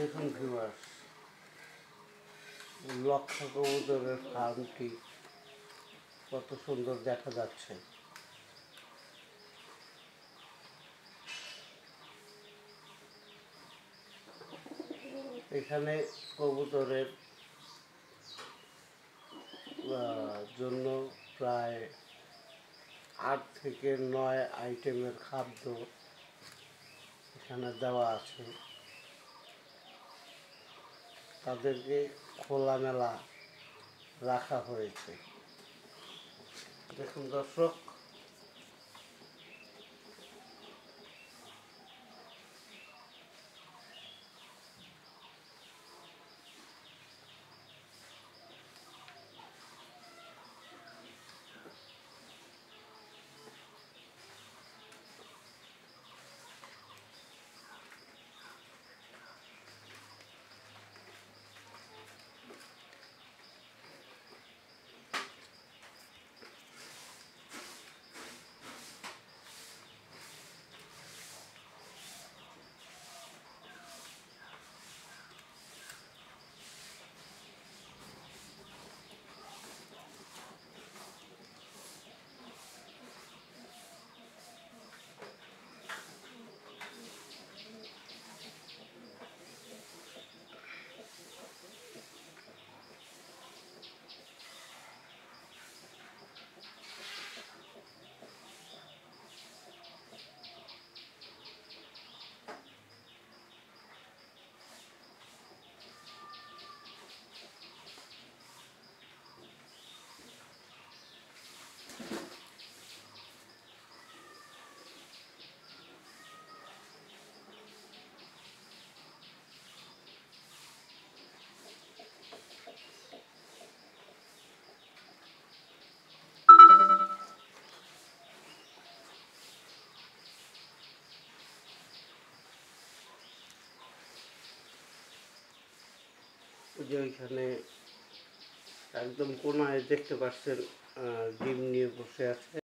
দেখুন ভিউয়ার্স লক্ষ কবুতরের ফার্মটি কত সুন্দর দেখা যাচ্ছে এখানে কবুতরের জন্য প্রায় আট থেকে নয় আইটেমের খাদ্য এখানে দেওয়া আছে তাদেরকে খোলামেলা রাখা হয়েছে দেখুন দর্শক যে ওইখানে একদম কোনায় দেখতে পাচ্ছেন ডিম নিয়ে বসে আছে